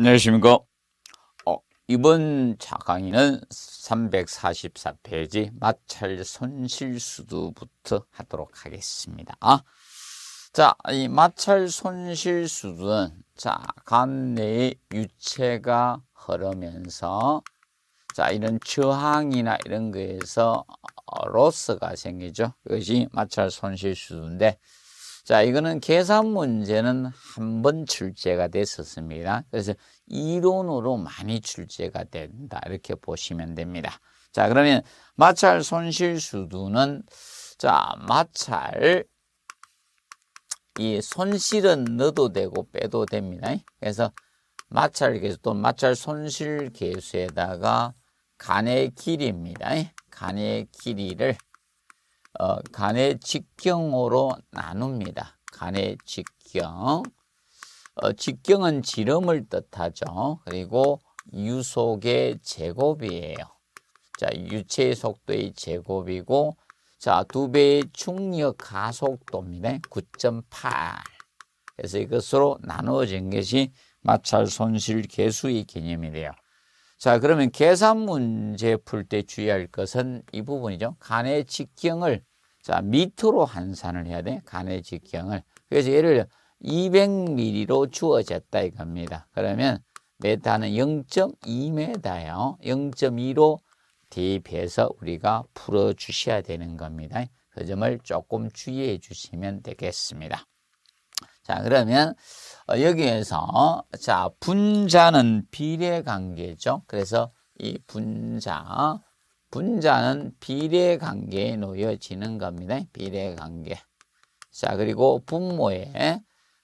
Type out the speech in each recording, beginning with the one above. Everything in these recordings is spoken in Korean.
안녕하십니까. 어, 이번 자 강의는 344페이지 마찰 손실수두부터 하도록 하겠습니다. 자, 이 마찰 손실수두는 자, 간내의 유체가 흐르면서 자, 이런 저항이나 이런 거에서 로스가 생기죠. 이것이 마찰 손실수두인데 자, 이거는 계산 문제는 한 번 출제가 됐었습니다. 그래서 이론으로 많이 출제가 된다. 이렇게 보시면 됩니다. 자, 그러면 마찰 손실 수두는 자, 마찰 이 손실은 넣어도 되고 빼도 됩니다. 그래서 마찰 계수또 마찰 손실 계수에다가 간의 길이입니다. 간의 길이를 어, 간의 직경으로 나눕니다. 간의 직경. 어, 직경은 지름을 뜻하죠. 그리고 유속의 제곱이에요. 자, 유체의 속도의 제곱이고, 자, 두 배의 충력 가속도입니다. 9.8. 그래서 이것으로 나누어진 것이 마찰 손실 개수의 개념이 돼요. 자, 그러면 계산 문제 풀 때 주의할 것은 이 부분이죠. 간의 직경을 자, 밑으로 환산을 해야 돼. 간의 직경을. 그래서 예를 200mm로 주어졌다 이겁니다. 그러면 메타는 0.2m예요. 0.2로 대입해서 우리가 풀어 주셔야 되는 겁니다. 그 점을 조금 주의해 주시면 되겠습니다. 자, 그러면 어, 여기에서 자, 분자는 비례 관계죠. 그래서 이 분자 분자는 비례관계에 놓여지는 겁니다. 비례관계. 자, 그리고 분모에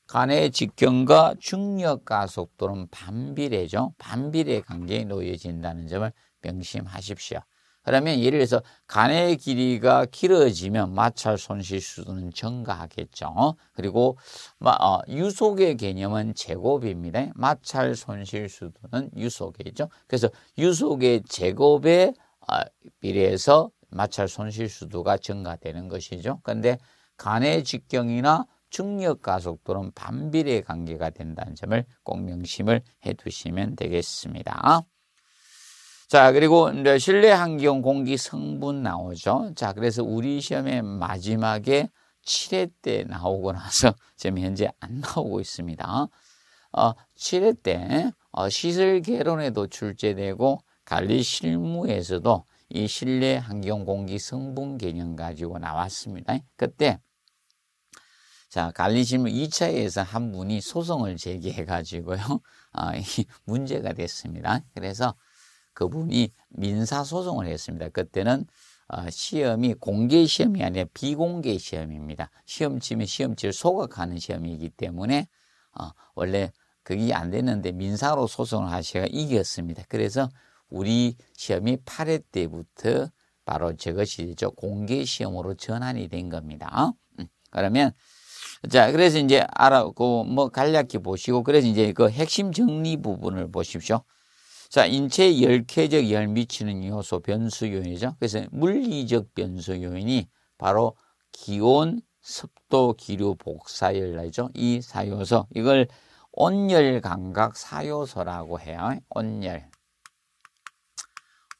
간의 직경과 중력가 속도는 반비례죠. 반비례 관계에 놓여진다는 점을 명심하십시오. 그러면 예를 들어서 간의 길이가 길어지면 마찰 손실 수는 증가하겠죠. 그리고 어, 유속의 개념은 제곱입니다. 마찰 손실 수는 유속이죠. 그래서 유속의 제곱에 비례해서 아, 마찰 손실 수도가 증가되는 것이죠. 그런데 간의 직경이나 중력 가속도는 반비례 관계가 된다는 점을 꼭 명심을 해두시면 되겠습니다. 자 그리고 실내 환경 공기 성분 나오죠. 자 그래서 우리 시험의 마지막에 7회 때 나오고 나서 지금 현재 안 나오고 있습니다. 어, 7회 때 어, 시설 개론에도 출제되고 관리 실무에서도 이 실내 환경 공기 성분 개념 가지고 나왔습니다. 그때 자 관리 실무 2차에서 한 분이 소송을 제기해 가지고요 아, 문제가 됐습니다. 그래서 그분이 민사 소송을 했습니다. 그때는 어, 시험이 공개 시험이 아니라 비공개 시험입니다. 시험 치면 시험치를 소각하는 시험이기 때문에 어, 원래 그게 안 됐는데 민사로 소송을 하셔가 이겼습니다. 그래서 우리 시험이 8회 때부터 바로 저것이죠. 공개 시험으로 전환이 된 겁니다. 어? 음. 그러면 자, 그래서 이제 알아고 그 뭐 간략히 보시고 그래서 이제 그 핵심 정리 부분을 보십시오. 자, 인체 열쾌적 열 미치는 요소 변수 요인이죠. 그래서 물리적 변수 요인이 바로 기온, 습도, 기류, 복사열이죠. 이 사요소 이걸 온열 감각 사요소라고 해요. 온열.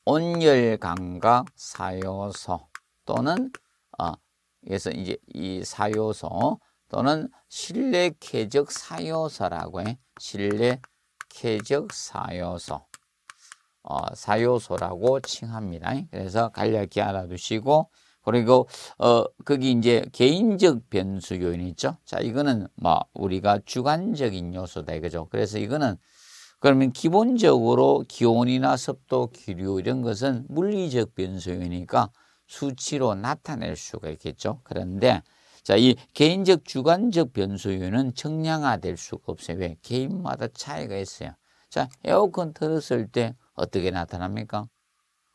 온열감각 사요소 또는 어, 그래서 이제 이 사요소 또는 실내 쾌적 사요소라고 해. 실내 쾌적 사요소. 어, 사요소라고 칭합니다. 그래서 간략히 알아두시고 그리고 어 거기 이제 개인적 변수 요인이 있죠. 자, 이거는 뭐 우리가 주관적인 요소다 이거죠. 그래서 이거는 그러면 기본적으로 기온이나 습도, 기류 이런 것은 물리적 변수이니까 수치로 나타낼 수가 있겠죠. 그런데 자, 이 개인적 주관적 변수유는 청량화될 수가 없어요. 왜? 개인마다 차이가 있어요. 자, 에어컨 틀었을 때 어떻게 나타납니까?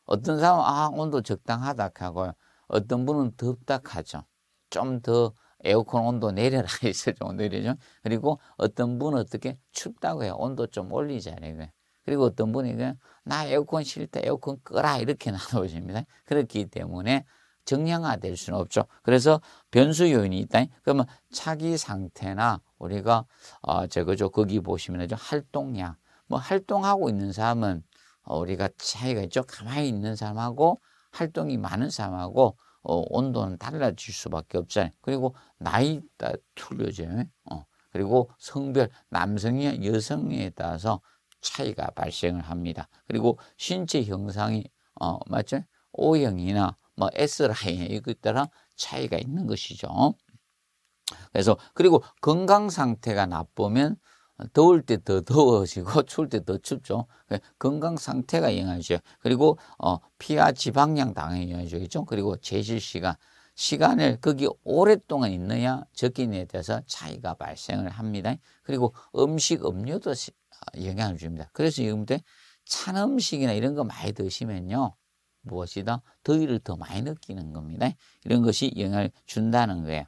어떤 사람은 아, 온도 적당하다 하고요. 어떤 분은 덥다 하죠. 좀더 에어컨 온도 내려라 이제 좀 내리죠. 그리고 어떤 분은 어떻게 춥다고 해요. 온도 좀 올리자 이거. 그리고 어떤 분이 그냥 나 에어컨 싫다 에어컨 끄라 이렇게 나눠집니다. 그렇기 때문에 정량화될 수는 없죠. 그래서 변수 요인이 있다. 그러면 차기 상태나 우리가 어 저거죠. 거기 보시면 이제 활동량. 뭐 활동하고 있는 사람은 어 우리가 차이가 있죠. 가만히 있는 사람하고 활동이 많은 사람하고 어, 온도는 달라질 수밖에 없잖아요. 그리고 나이 가 틀려져요. 어. 그리고 성별 남성이나 여성에 따라서 차이가 발생을 합니다. 그리고 신체 형상이 어, 맞죠? O형이나 뭐 S라인 이것 따라 차이가 있는 것이죠. 그래서 그리고 건강 상태가 나쁘면 더울 때 더 더워지고 추울 때 더 춥죠. 그 건강 상태가 영향이죠. 그리고 어, 피와 지방량 당연히 영향이죠. 그리고 재질 시간, 시간을 거기 오랫동안 있느냐 적기냐에 따라서 차이가 발생을 합니다. 그리고 음식, 음료도 어, 영향을 줍니다. 그래서 여러분들 찬 음식이나 이런 거 많이 드시면요. 무엇이다? 더위를 더 많이 느끼는 겁니다. 이런 것이 영향을 준다는 거예요.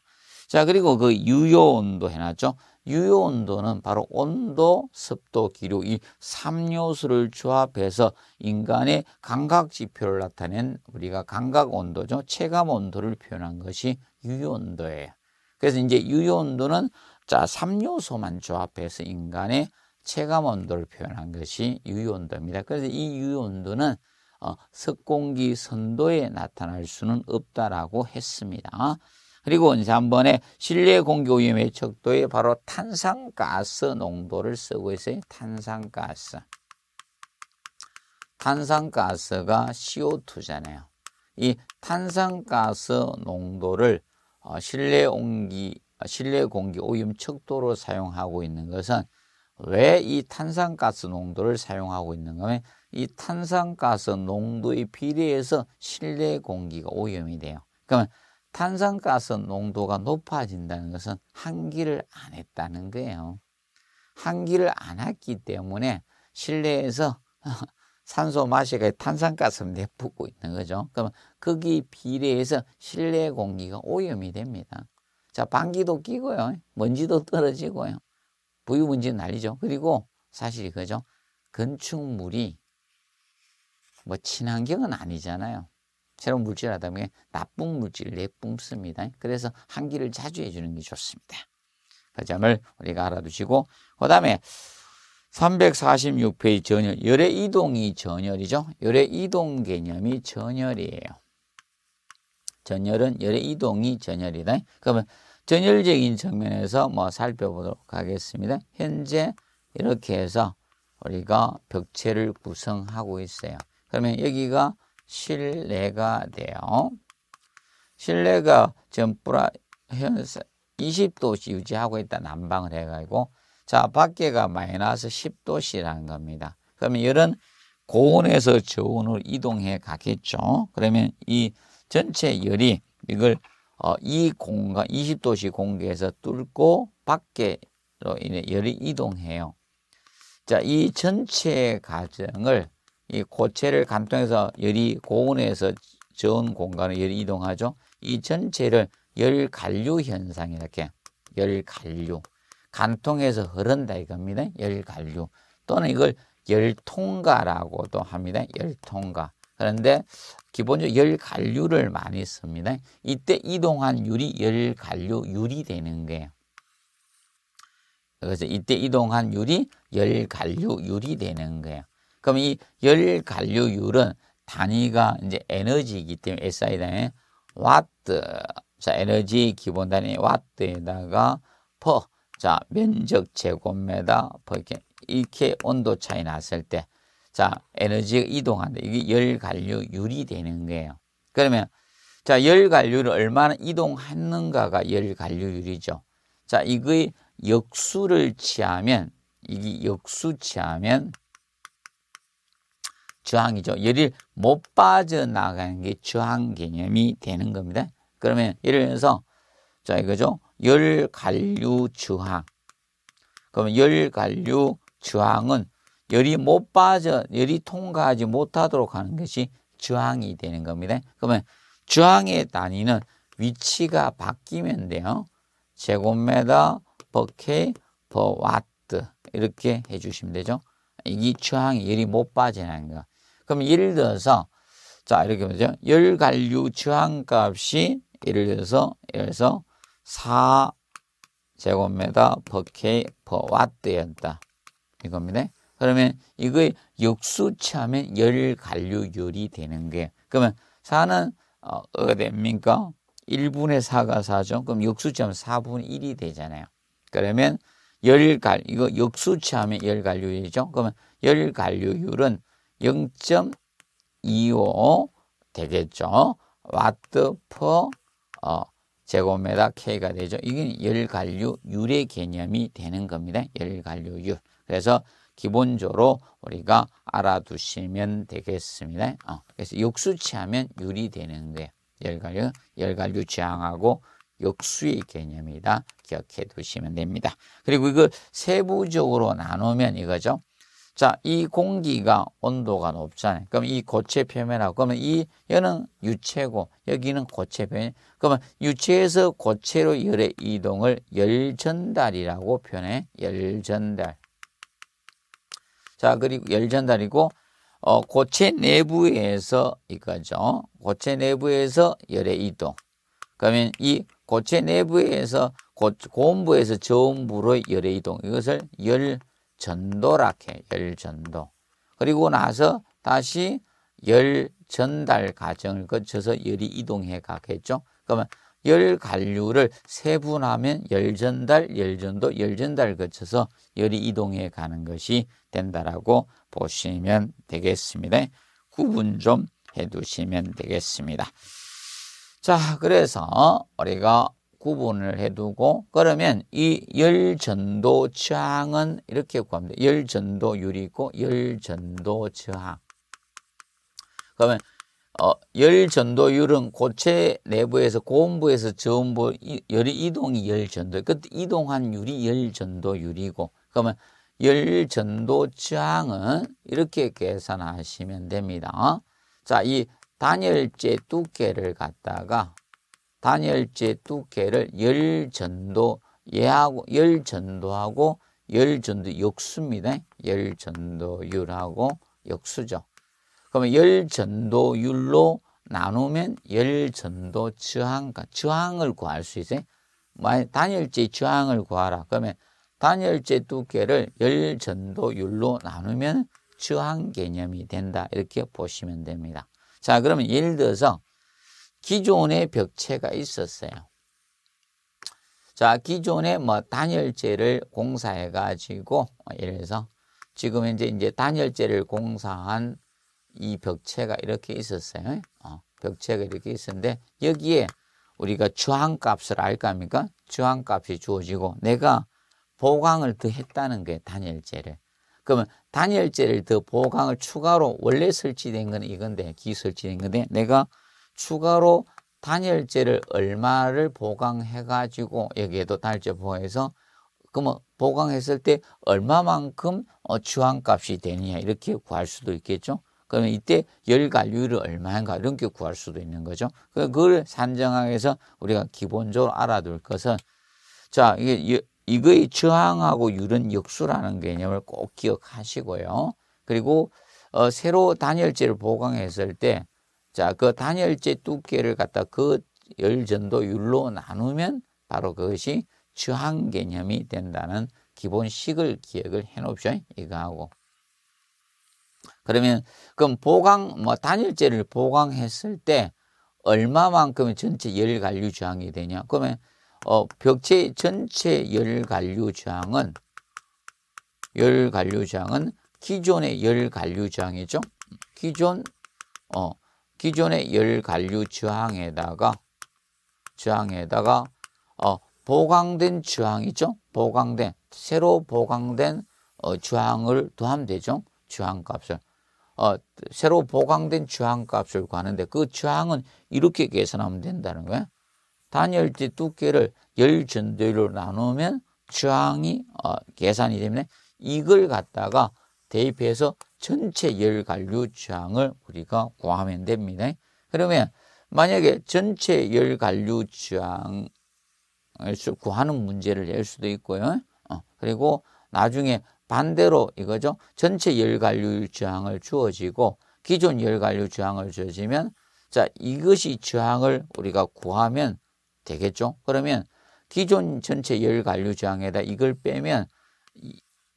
자, 그리고 그 유효 온도 해놨죠. 유효 온도는 바로 온도, 습도, 기류 이 3요소를 조합해서 인간의 감각 지표를 나타낸 우리가 감각 온도죠. 체감 온도를 표현한 것이 유효 온도예요. 그래서 이제 유효 온도는 자, 3요소만 조합해서 인간의 체감 온도를 표현한 것이 유효 온도입니다. 그래서 이 유효 온도는 어, 습공기 선도에 나타날 수는 없다라고 했습니다. 그리고 원세 한번에 실내 공기 오염의 척도에 바로 탄산가스 농도를 쓰고 있어요. 탄산가스. 탄산가스가 CO2잖아요. 이 탄산가스 농도를 어, 실내 온기, 아, 실내 공기 오염 척도로 사용하고 있는 것은 왜 이 탄산가스 농도를 사용하고 있는가 하면 이 탄산가스 농도에 비례해서 실내 공기가 오염이 돼요. 그러면 탄산가스 농도가 높아진다는 것은 환기를 안 했다는 거예요. 환기를 안 했기 때문에 실내에서 산소 마시가 탄산가스 내뿜고 있는 거죠. 그럼 거기 비례해서 실내 공기가 오염이 됩니다. 자, 방귀도 끼고요. 먼지도 떨어지고요. 부유먼지 날리죠. 그리고 사실 그죠. 건축물이 뭐 친환경은 아니잖아요. 새로운 물질 하다보면 나쁜 물질 내뿜습니다. 그래서 환기를 자주 해주는 게 좋습니다. 그 점을 우리가 알아두시고 그 다음에 346페이지 전열, 열의 이동이 전열이죠. 열의 이동 개념이 전열이에요. 전열은 열의 이동이 전열이다. 그러면 전열적인 측면에서 뭐 살펴보도록 하겠습니다. 현재 이렇게 해서 우리가 벽체를 구성하고 있어요. 그러면 여기가 신뢰가 돼요. 신뢰가전부라 현세 20도씨 유지하고 있다 난방을 해가지고 자 밖에가 마이너스 10도씨라는 겁니다. 그러면 열은 고온에서 저온으로 이동해 가겠죠. 그러면 이 전체 열이 이걸 어, 이 공간 20도씨 공기에서 뚫고 밖에로 인해 열이 이동해요. 자, 이 전체 과정을 이 고체를 감통해서 열이 고온에서 저온 공간으로 열이 이동하죠. 이 전체를 열간류 현상 이렇게 열간류 간통해서 흐른다 이겁니다. 열간류 또는 이걸 열통가라고도 합니다. 열통가 그런데 기본적으로 열간류를 많이 씁니다. 이때 이동한 유리 열간류 유리 되는 거예요. 그래서 이때 이동한 유리 열간류 유리 되는 거예요. 그럼 이열 관류율은 단위가 이제 에너지이기 때문에 SI 단위 와트. 자, 에너지 기본 단위 와트에다가 퍼. 자, 면적 제곱미터 퍼 이렇게 이렇게 온도 차이 났을 때 자, 에너지가 이동한다. 이게 열 관류율이 되는 거예요. 그러면 자, 열관율을 얼마나 이동했는가가 열 관류율이죠. 자, 이거의 역수를 취하면 이게 역수취하면 주황이죠 열을 못 빠져나가는 게주황 개념이 되는 겁니다. 그러면 예를 들어서 자 이거죠. 열관류 주항. 그러면 열관류 주항은 열이 못 빠져 열이 통과하지 못하도록 하는 것이 주항이 되는 겁니다. 그러면 주항의 단위는 위치가 바뀌면 돼요. 제곱미터, 버케, 버와트 이렇게 해주시면 되죠. 이게 주항이 열이 못 빠지는 거. 그럼 예를 들어서 자 이렇게 보죠. 열관류 저항값이 예를 들어서 예를 들어서 4 제곱미터 per k p e 였다 이겁니다. 그러면 이거 의 역수치하면 열관류율이 되는 거예요. 그러면 4는 어, 어가 됩니까? 1분의 4가 4죠. 그럼 역수치하면 4분의 1이 되잖아요. 그러면 열갈 이거 역수치하면 열갈류율이죠. 그러면 열갈류율은 0.25 되겠죠. 와트 퍼 어, 제곱미터 K가 되죠. 이게 열관류 율의 개념이 되는 겁니다. 열관류율. 그래서 기본적으로 우리가 알아두시면 되겠습니다. 어, 그래서 역수치하면 율이 되는 거예요. 열관류, 열관류 지향하고 역수의 개념이다. 기억해 두시면 됩니다. 그리고 이걸 세부적으로 나누면 이거죠. 자, 이 공기가 온도가 높잖아요. 그럼 이 고체 표면하고, 그러면 이, 여는 유체고, 여기는 고체 표면. 그러면 유체에서 고체로 열의 이동을 열전달이라고 표현해. 열전달. 자, 그리고 열전달이고, 어, 고체 내부에서 이거죠. 고체 내부에서 열의 이동. 그러면 이 고체 내부에서 고, 고온부에서 저온부로 열의 이동. 이것을 열, 전도라케 열전도 그리고 나서 다시 열 전달 과정을 거쳐서 열이 이동해 가겠죠. 그러면 열 관류를 세분하면 열전달, 열전도, 열전달 거쳐서 열이 이동해 가는 것이 된다라고 보시면 되겠습니다. 구분 좀 해두시면 되겠습니다. 자, 그래서 우리가 구분을 해두고 그러면 이 열전도 저항은 이렇게 구합니다. 열전도 유리고 열전도 저항. 그러면 어, 열전도율은 고체 내부에서 고온부에서 저온부 열이 이동이 열전도. 그 이동한 율이 열전도율이고 그러면 열전도 저항은 이렇게 계산하시면 됩니다. 어? 자, 이 단열재 두께를 갖다가 단열재 두께를 열전도 예하고 열전도하고 열전도 역수입니다. 열전도율하고 역수죠. 그러면 열전도율로 나누면 열전도 저항, 저항을 구할 수 있어요. 단열재 저항을 구하라. 그러면 단열재 두께를 열전도율로 나누면 저항 개념이 된다. 이렇게 보시면 됩니다. 자, 그러면 예를 들어서 기존의 벽체가 있었어요. 자, 기존의 뭐 단열재를 공사해 가지고 예를 서 지금 현재 이제 단열재를 공사한 이 벽체가 이렇게 있었어요. 어, 벽체가 이렇게 있었는데 여기에 우리가 주항값을 알까 합니까? 주항값이 주어지고 내가 보강을 더 했다는 게 단열재를. 그러면 단열재를 더 보강을 추가로 원래 설치된 건 이건데 기 설치된 건데 내가 추가로 단열재를 얼마를 보강해 가지고 여기에도 단열재 보강해서 그러면 보강했을 때 얼마만큼 어, 주한값이 되느냐 이렇게 구할 수도 있겠죠. 그러면 이때 열갈류율을 얼마인가 이런 게 구할 수도 있는 거죠. 그걸 산정하기 위해서 우리가 기본적으로 알아둘 것은 자 이게 이거의 저항하고 유은 역수라는 개념을 꼭 기억하시고요. 그리고 어, 새로 단열재를 보강했을 때 자, 그 단열재 두께를 갖다 그 열전도율로 나누면 바로 그것이 저항 개념이 된다는 기본식을 기억을 해 놓으십시오. 이거하고. 그러면 그럼 보강 뭐 단열재를 보강했을 때 얼마만큼 전체 열 관류 저항이 되냐? 그러면 어 벽체 전체 열 관류 저항은 열 관류 저항은 기존의 열 관류 저항이죠. 기존 어 기존의 열관류 저항에다가 저항에다가 어, 보강된 저항이죠. 보강된 새로 보강된 어, 저항을 더하면 되죠. 저항값을 어, 새로 보강된 저항값을 구하는데 그 저항은 이렇게 계산하면 된다는 거예요. 단열지 두께를 열 전도율로 나누면 저항이 어, 계산이 되면 이걸 갖다가 대입해서 전체 열 관류 저항을 우리가 구하면 됩니다. 그러면 만약에 전체 열 관류 저을 구하는 문제를 낼 수도 있고요. 어, 그리고 나중에 반대로 이거죠. 전체 열 관류 저을 주어지고 기존 열 관류 저을 주어지면 자 이것이 저항을 우리가 구하면 되겠죠. 그러면 기존 전체 열 관류 저에다 이걸 빼면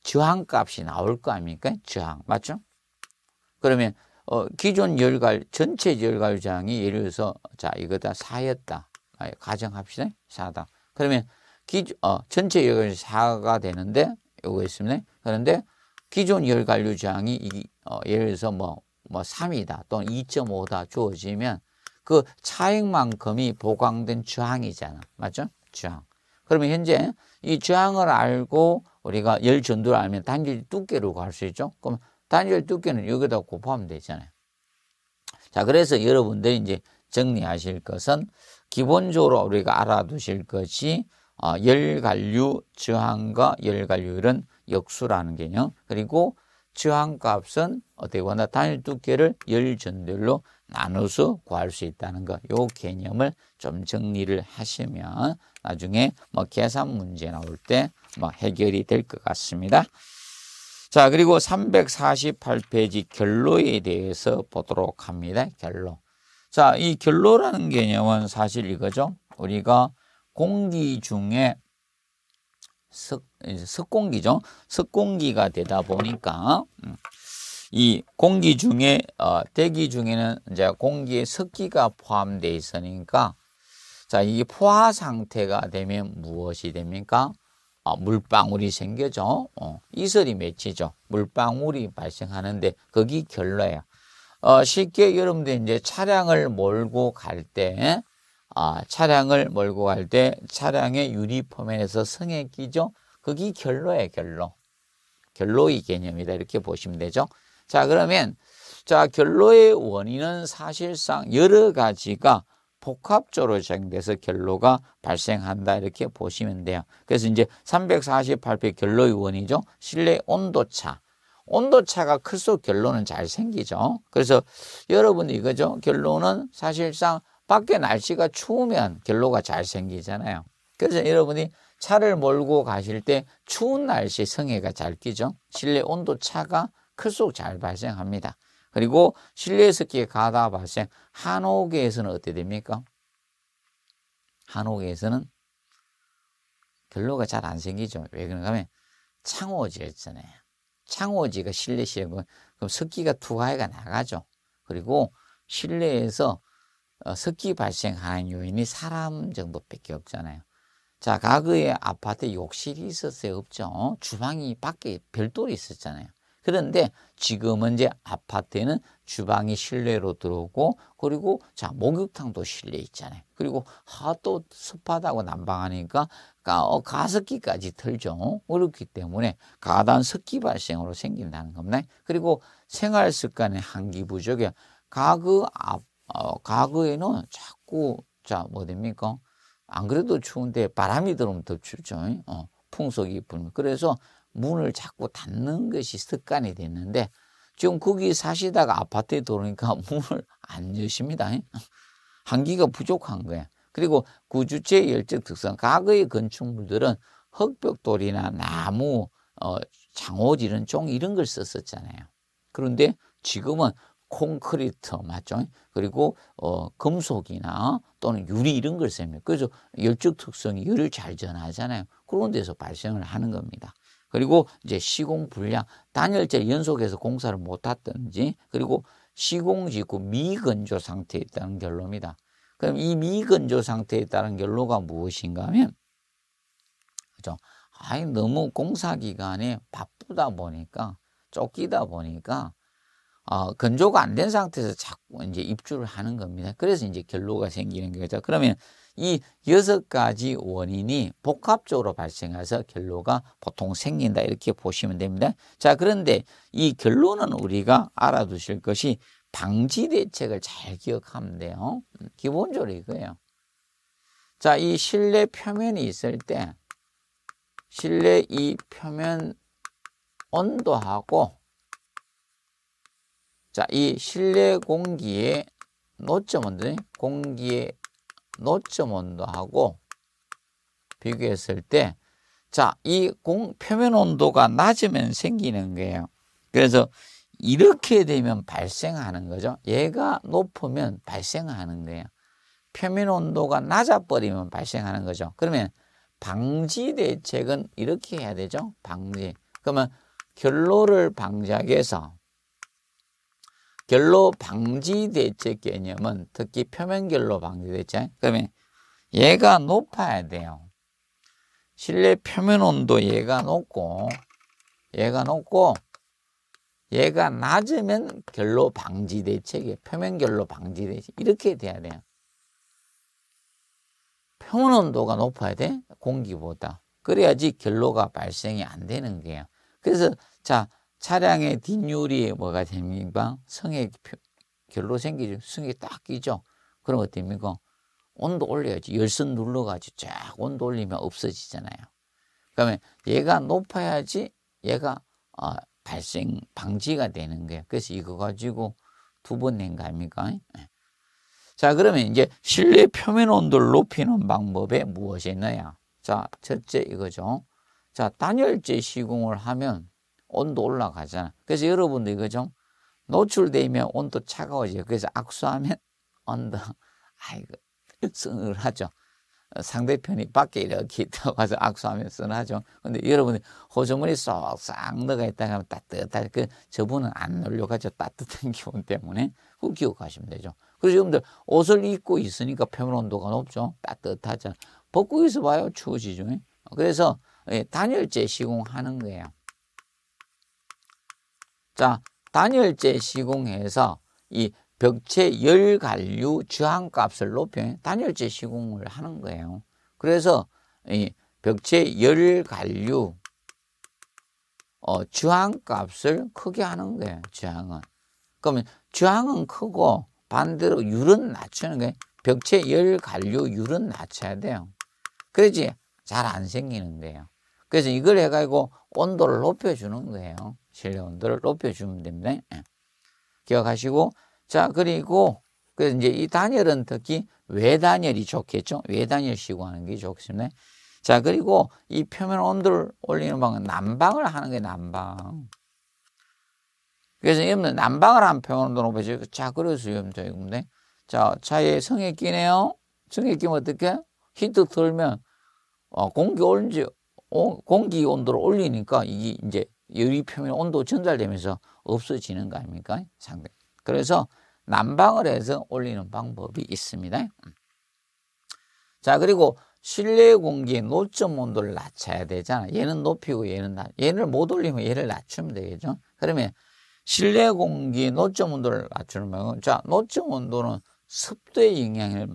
저항값이 나올 거 아닙니까? 저항 맞죠? 그러면 어, 기존 열갈 전체 열갈 저항이 예를 들어서 자 이거다 4였다 가정합시다 4다 그러면 기, 어, 전체 열갈 4가 되는데 요거 있습니다 그런데 기존 열관류 저항이 이, 어, 예를 들어서 뭐, 뭐 3이다 또는 2.5다 주어지면 그 차액만큼이 보강된 저항이잖아 맞죠? 저항 그러면 현재 이 저항을 알고 우리가 열 전도를 알면 단열 두께라고 할수 있죠. 그럼 단열 두께는 여기다 곱하면 되잖아요. 자, 그래서 여러분들이 이제 정리하실 것은 기본적으로 우리가 알아두실 것이 어, 열관류 저항과 열관류율은 역수라는 개념 그리고 저항값은 어떻게 보나 단일 두께를 열 전들로 나눠서 구할 수 있다는 것. 요 개념을 좀 정리를 하시면 나중에 뭐 계산 문제 나올 때뭐 해결이 될 것 같습니다. 자, 그리고 348페이지 결로에 대해서 보도록 합니다. 결로. 자, 이 결로라는 개념은 사실 이거죠. 우리가 공기 중에 석, 석공기죠. 석공기가 되다 보니까 음, 이 공기 중에 어, 대기 중에는 이제 공기에 석기가 포함되어 있으니까 자, 이게 포화 상태가 되면 무엇이 됩니까? 어, 물방울이 생겨져 어, 이슬이 맺히죠. 물방울이 발생하는데 거기 결로예요. 어, 쉽게 여러분들 이제 차량을 몰고 갈 때, 아, 차량을 몰고 갈 때 차량의 유리폼에서 성에 끼죠. 거기 결로예요, 결로. 결로의 개념이다. 이렇게 보시면 되죠. 자, 그러면, 자, 결로의 원인은 사실상 여러 가지가 복합적으로 진행돼서 결로가 발생한다 이렇게 보시면 돼요. 그래서 이제 348표 결로의 원이죠. 실내 온도차. 온도차가 클수록 결론은 잘 생기죠. 그래서 여러분 이거죠. 결론은 사실상 밖에 날씨가 추우면 결로가 잘 생기잖아요. 그래서 여러분이 차를 몰고 가실 때 추운 날씨 성해가 잘 끼죠. 실내 온도차가 클수록 잘 발생합니다. 그리고 실내에서 기에 가다 발생 한옥에서는 어떻게 됩니까? 한옥에서는 별로가 잘 안 생기죠. 왜 그런가 하면 창호지가 잖아요 창호지가 실내시에 뭐 그럼 습기가 투하해가 나가죠. 그리고 실내에서 어, 습기 발생하는 요인이 사람 정도밖에 없잖아요. 자, 과거에 아파트 욕실이 있었어요? 없죠? 주방이 밖에 별도로 있었잖아요. 그런데 지금은 이제 아파트에는 주방이 실내로 들어오고 그리고 자 목욕탕도 실내 있잖아요. 그리고 하도 습하다고 난방하니까 어, 가습기까지 틀죠. 그렇기 때문에 가단 습기 발생으로 생긴다는 겁니다. 그리고 생활 습관의 한기 부족에 가구 앞 어, 가구에는 자꾸 자뭐 됩니까? 안 그래도 추운데 바람이 들어오면 더 춥죠. 어, 풍속이 불면 그래서 문을 자꾸 닫는 것이 습관이 됐는데 지금 거기 사시다가 아파트에 들어오니까 문을 안 여십니다. 한기가 부족한 거예요. 그리고 구주체 열적 특성, 과거의 건축물들은 흙벽돌이나 나무, 어, 장옷 이런 종 이런 걸 썼었잖아요. 그런데 지금은 콘크리트 맞죠? 그리고 어, 금속이나 또는 유리 이런 걸 씁니다. 그래서 열적 특성이 열을 잘 전하잖아요. 그런 데서 발생을 하는 겁니다. 그리고 이제 시공 불량, 단열재 연속해서 공사를 못했든지 그리고 시공 직후 미건조 상태에 있다는 결론입니다 그럼 이 미건조 상태에 따른 결로가 무엇인가 하면 그죠? 아예 너무 공사 기간에 바쁘다 보니까 쫓기다 보니까 어, 건조가 안 된 상태에서 자꾸 이제 입주를 하는 겁니다. 그래서 이제 결로가 생기는 거죠. 그러면 이 여섯 가지 원인이 복합적으로 발생해서 결로가 보통 생긴다 이렇게 보시면 됩니다. 자 그런데 이 결론은 우리가 알아두실 것이 방지 대책을 잘 기억하면 돼요. 음, 기본적으로 이거예요. 자, 이 실내 표면이 있을 때 실내 이 표면 온도하고 자, 이 실내 공기의 노점 온도, 공기의 노점 온도하고 비교했을 때 자, 이 공 표면 온도가 낮으면 생기는 거예요. 그래서 이렇게 되면 발생하는 거죠. 얘가 높으면 발생하는 거예요. 표면 온도가 낮아버리면 발생하는 거죠. 그러면 방지 대책은 이렇게 해야 되죠. 방지. 그러면 결로를 방지하기 위해서 결로 방지 대책 개념은 특히 표면 결로 방지 대책. 그러면 얘가 높아야 돼요. 실내 표면 온도 얘가 높고 얘가 높고 얘가 낮으면 결로 방지 대책이 표면 결로 방지 대책 이렇게 돼야 돼요. 표면 온도가 높아야 돼 공기보다 그래야지 결로가 발생이 안 되는 거예요. 그래서 자 차량의 뒷유리에 뭐가 됩니까? 성에 결로 생기죠. 성에 딱 끼죠. 그럼 어떻니까 온도 올려야지. 열선 눌러가지고 쫙 온도 올리면 없어지잖아요. 그러면 얘가 높아야지 얘가 어, 발생 방지가 되는 거예요. 그래서 이거 가지고 두 번 낸 거 아닙니까? 예. 자 그러면 이제 실내 표면 온도를 높이는 방법에 무엇이 있느냐? 자 첫째 이거죠. 자 단열재 시공을 하면 온도 올라가잖아. 그래서 여러분들 이거 좀 노출되면 온도 차가워져요. 그래서 악수하면 온도, 아이고, 서늘하죠. 상대편이 밖에 이렇게 있다가서 악수하면 서늘하죠. 근데 여러분들 호주머니 쏙싹 넣어가 있다가 하면 따뜻하죠. 그 저분은 안 놀려가죠. 따뜻한 기분 때문에. 그 기억하시면 되죠. 그래서 여러분들 옷을 입고 있으니까 표면 온도가 높죠. 따뜻하죠. 벗고 있어 봐요. 추워지죠. 그래서 예, 단열재 시공하는 거예요. 자, 단열재 시공해서 이 벽체 열관류 저항값을 높여 단열재 시공을 하는 거예요. 그래서 이 벽체 열관류 어, 저항값을 크게 하는 거예요. 저항은. 그러면 저항은 크고 반대로 율은 낮추는 게 벽체 열관류 율은 낮춰야 돼요. 그래지잘 안 생기는데요. 그래서 이걸 해가지고 온도를 높여주는 거예요. 실내 온도를 높여주면 됩니다. 예. 기억하시고 자 그리고 그래서 이제 이 단열은 특히 외단열이 좋겠죠. 외단열시고 하는 게 좋겠습니다. 자 그리고 이 표면 온도를 올리는 방은 난방을 하는 게 난방. 그래서 여러분 난방을 한 표면 온도 높여지고 자 그래서 여러분자 차에 성에 끼네요. 성에 끼면 어떻게? 히트 틀면 어, 공기 온지 어, 공기 온도를 올리니까 이게 이제 유리 표면 온도 전달되면서 없어지는 거 아닙니까? 상대. 그래서 난방을 해서 올리는 방법이 있습니다. 음. 자, 그리고 실내 공기의 노점 온도를 낮춰야 되잖아. 얘는 높이고 얘는 낮. 얘를 못 올리면 얘를 낮추면 되겠죠. 그러면 실내 공기의 노점 온도를 낮추는 방법 자, 노점 온도는 습도의 영향을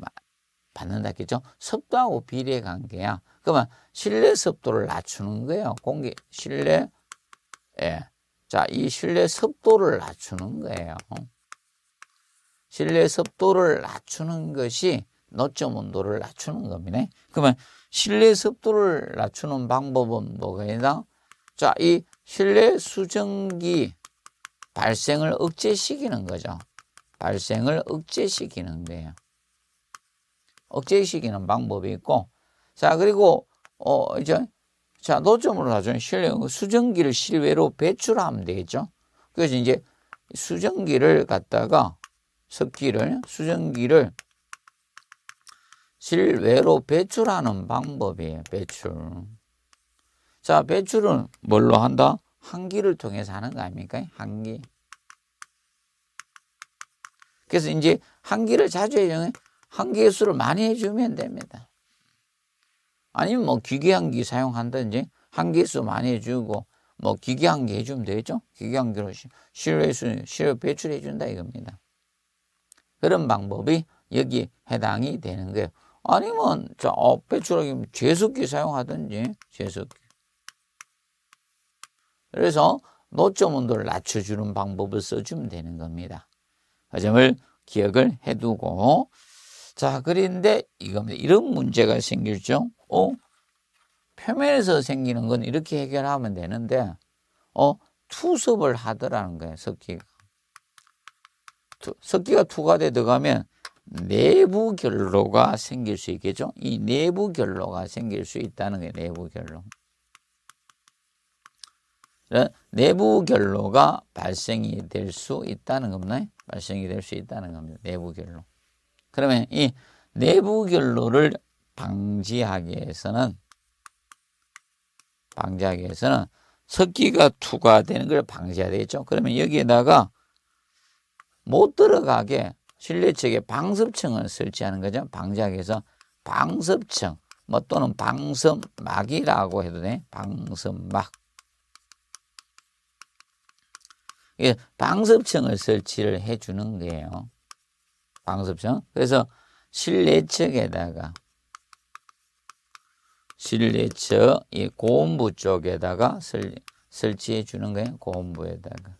받는다 했죠. 습도하고 비례 관계야. 그러면 실내 습도를 낮추는 거예요. 공기 실내 예. 자, 이 실내 습도를 낮추는 거예요. 실내 습도를 낮추는 것이 노점 온도를 낮추는 겁니다. 그러면 실내 습도를 낮추는 방법은 뭐가있나? 자, 이 실내 수증기 발생을 억제시키는 거죠. 발생을 억제시키는 거예요. 억제시키는 방법이 있고, 자, 그리고, 어, 이제 자, 노점으로 나중에 실내용 수증기를 실외로 배출하면 되겠죠. 그래서 이제 수증기를 갖다가 석기를 수증기를 실외로 배출하는 방법이에요. 배출. 자, 배출은 뭘로 한다? 한기를 통해서 하는 거 아닙니까? 한기. 그래서 이제 한기를 자주 해주면 한기 수를 많이 해주면 됩니다. 아니면 뭐 기계한기 사용한다든지 한기수 많이 해주고 뭐 기계한기 해주면 되죠 기계한기로 실외수, 실외 배출해 준다 이겁니다. 그런 방법이 여기 해당이 되는 거예요. 아니면 자, 어, 배출하기 면 제습기 사용하든지 제습기. 그래서 노점 온도를 낮춰주는 방법을 써주면 되는 겁니다. 그 점을 기억을 해두고 자 그런데 이겁니다. 이런 문제가 생길죠. 어? 표면에서 생기는 건 이렇게 해결하면 되는데 어? 투섭을 하더라는 거예요. 석기가. 투, 석기가 투과돼 들어가면 내부 결로가 생길 수 있겠죠. 이 내부 결로가 생길 수 있다는 게 내부 결로. 어? 내부 결로가 발생이 될 수 있다는 겁니다. 발생이 될 수 있다는 겁니다. 내부 결로. 그러면 이 내부 결로를 방지하기 위해서는 방지하기 위해서는 석기가 투과되는 걸 방지해야 되겠죠. 그러면 여기에다가 못 들어가게 실내 측에 방습층을 설치하는 거죠. 방지하기 위해서 방습층 뭐 또는 방습막이라고 해도 돼. 방습막. 이게 방습층을 설치를 해 주는 거예요. 방습층. 그래서 실내 측에다가 실내처 이 고음부 쪽에다가 설, 설치해 주는 거예요. 고음부에다가.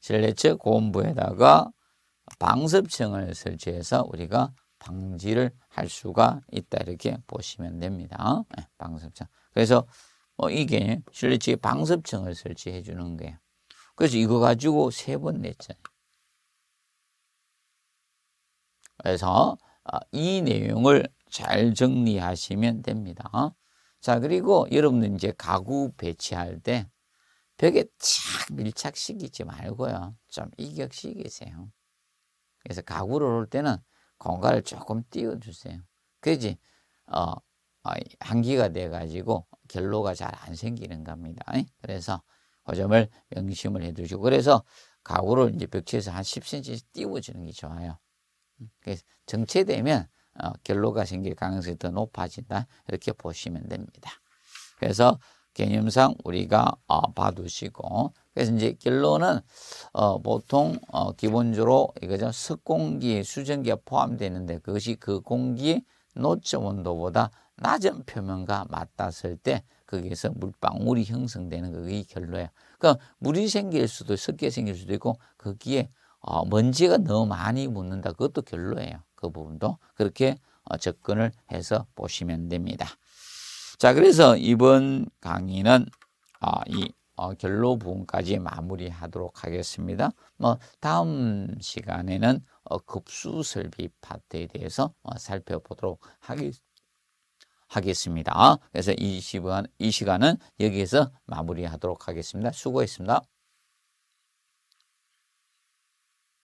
실내처 고음부에다가 방습층을 설치해서 우리가 방지를 할 수가 있다 이렇게 보시면 됩니다. 예, 방습층. 그래서 어, 이게 실내측에 방습층을 설치해 주는 거예요. 그래서 이거 가지고 세 번 냈잖아요. 그래서 아, 이 내용을 잘 정리하시면 됩니다. 어? 자, 그리고 여러분들 이제 가구 배치할 때 벽에 착 밀착시키지 말고요. 좀 이격시키세요. 그래서 가구를 올 때는 공간을 조금 띄워주세요. 그지? 어, 어 한기가 돼가지고 결로가 잘 안 생기는 겁니다. 그래서 그 점을 명심을 해두시고 그래서 가구를 이제 벽지에서 한 10cm 띄워주는 게 좋아요. 음, 그래서 정체되면 어, 결로가 생길 가능성이 더 높아진다 이렇게 보시면 됩니다. 그래서 개념상 우리가 어, 봐두시고 그래서 이제 결론은 어, 보통 어, 기본적으로 이거죠 습공기 수증기가 포함되는데 그것이 그공기 노점 온도보다 낮은 표면과 맞닿았을 때 거기에서 물방울이 형성되는 그게 결로예요. 그러니까 물이 생길 수도 습기 생길 수도 있고 거기에 어, 먼지가 너무 많이 묻는다 그것도 결로예요. 그 부분도 그렇게 어, 접근을 해서 보시면 됩니다. 자, 그래서 이번 강의는 어, 이 어, 결로 부분까지 마무리하도록 하겠습니다. 뭐 다음 시간에는 급수 설비 파트에 대해서 살펴보도록 하겠, 하겠습니다. 그래서 이 시간은 여기에서 마무리하도록 하겠습니다. 수고했습니다.